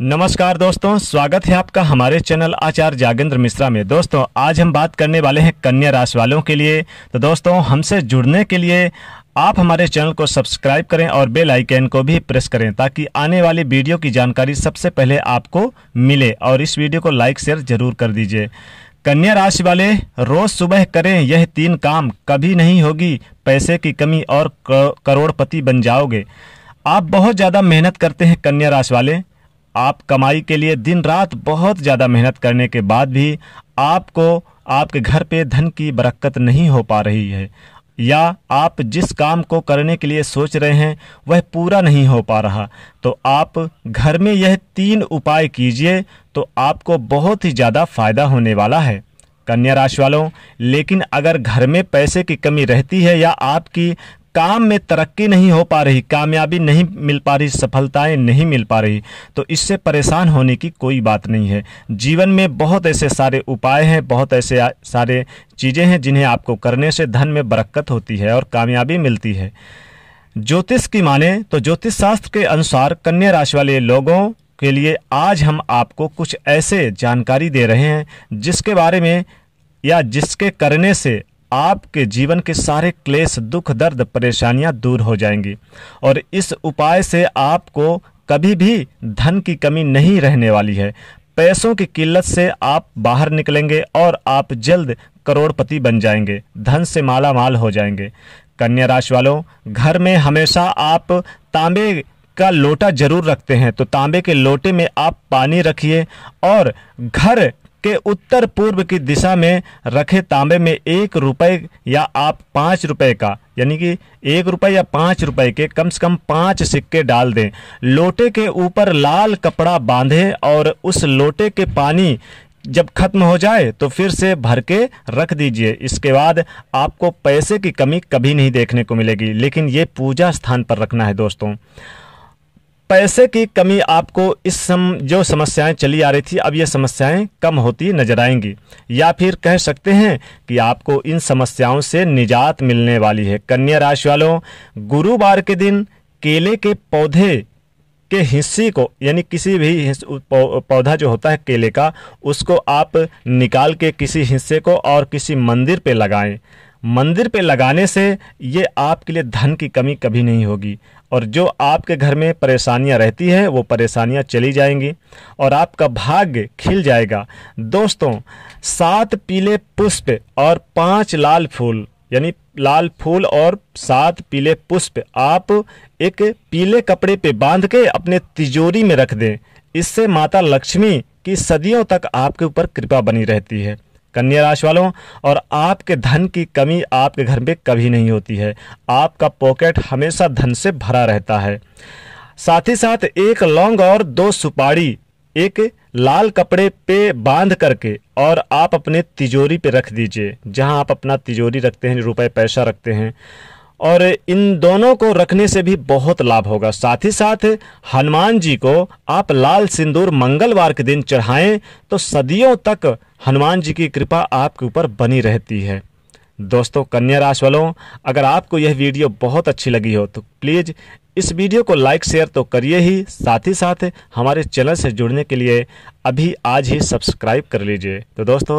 नमस्कार दोस्तों स्वागत है आपका हमारे चैनल आचार्य जागेंद्र मिश्रा में दोस्तों आज हम बात करने वाले हैं कन्या राशि वालों के लिए तो दोस्तों हमसे जुड़ने के लिए आप हमारे चैनल को सब्सक्राइब करें और बेल आइकन को भी प्रेस करें ताकि आने वाली वीडियो की जानकारी सबसे पहले आपको मिले और इस वीडियो को लाइक शेयर जरूर कर दीजिए कन्या राशि वाले रोज सुबह करें यह तीन काम कभी नहीं होगी पैसे की कमी और करोड़पति बन जाओगे आप बहुत ज़्यादा मेहनत करते हैं कन्या राशि वाले आप कमाई के लिए दिन रात बहुत ज़्यादा मेहनत करने के बाद भी आपको आपके घर पे धन की बरकत नहीं हो पा रही है या आप जिस काम को करने के लिए सोच रहे हैं वह पूरा नहीं हो पा रहा तो आप घर में यह तीन उपाय कीजिए तो आपको बहुत ही ज़्यादा फायदा होने वाला है कन्या राशि वालों लेकिन अगर घर में पैसे की कमी रहती है या आपकी काम में तरक्की नहीं हो पा रही कामयाबी नहीं मिल पा रही सफलताएं नहीं मिल पा रही तो इससे परेशान होने की कोई बात नहीं है जीवन में बहुत ऐसे सारे उपाय हैं बहुत ऐसे सारे चीज़ें हैं जिन्हें आपको करने से धन में बरक्कत होती है और कामयाबी मिलती है ज्योतिष की माने तो ज्योतिष शास्त्र के अनुसार कन्या राशि वाले लोगों के लिए आज हम आपको कुछ ऐसे जानकारी दे रहे हैं जिसके बारे में या जिसके करने से आपके जीवन के सारे क्लेश दुख दर्द परेशानियां दूर हो जाएंगी और इस उपाय से आपको कभी भी धन की कमी नहीं रहने वाली है पैसों की किल्लत से आप बाहर निकलेंगे और आप जल्द करोड़पति बन जाएंगे धन से माला माल हो जाएंगे कन्या राशि वालों घर में हमेशा आप तांबे का लोटा जरूर रखते हैं तो तांबे के लोटे में आप पानी रखिए और घर के उत्तर पूर्व की दिशा में रखे तांबे में एक रुपए या आप पाँच रुपए का यानी कि एक रुपए या पाँच रुपए के कम से कम पाँच सिक्के डाल दें लोटे के ऊपर लाल कपड़ा बांधे और उस लोटे के पानी जब खत्म हो जाए तो फिर से भर के रख दीजिए इसके बाद आपको पैसे की कमी कभी नहीं देखने को मिलेगी लेकिन ये पूजा स्थान पर रखना है दोस्तों पैसे की कमी आपको इस सम जो समस्याएं चली आ रही थी अब ये समस्याएं कम होती नजर आएंगी या फिर कह सकते हैं कि आपको इन समस्याओं से निजात मिलने वाली है कन्या राशि वालों गुरुवार के दिन केले के पौधे के हिस्से को यानी किसी भी पौधा जो होता है केले का उसको आप निकाल के किसी हिस्से को और किसी मंदिर पे लगाएं मंदिर पे लगाने से ये आपके लिए धन की कमी कभी नहीं होगी और जो आपके घर में परेशानियां रहती है वो परेशानियां चली जाएंगी और आपका भाग्य खिल जाएगा दोस्तों सात पीले पुष्प और पांच लाल फूल यानी लाल फूल और सात पीले पुष्प आप एक पीले कपड़े पे बांध के अपने तिजोरी में रख दें इससे माता लक्ष्मी की सदियों तक आपके ऊपर कृपा बनी रहती है कन्या राशि वालों और आपके धन की कमी आपके घर में कभी नहीं होती है आपका पॉकेट हमेशा धन से भरा रहता है साथ ही साथ एक लौंग और दो सुपारी एक लाल कपड़े पे बांध करके और आप अपने तिजोरी पे रख दीजिए जहां आप अपना तिजोरी रखते हैं रुपए पैसा रखते हैं और इन दोनों को रखने से भी बहुत लाभ होगा साथ ही साथ हनुमान जी को आप लाल सिंदूर मंगलवार के दिन चढ़ाएं तो सदियों तक हनुमान जी की कृपा आपके ऊपर बनी रहती है दोस्तों कन्या राशि वालों अगर आपको यह वीडियो बहुत अच्छी लगी हो तो प्लीज़ इस वीडियो को लाइक शेयर तो करिए ही साथ ही साथ हमारे चैनल से जुड़ने के लिए अभी आज ही सब्सक्राइब कर लीजिए तो दोस्तों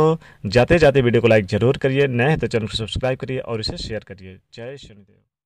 जाते जाते वीडियो को लाइक ज़रूर करिए नए हैं तो चैनल को सब्सक्राइब करिए और इसे शेयर करिए जय शनिदेव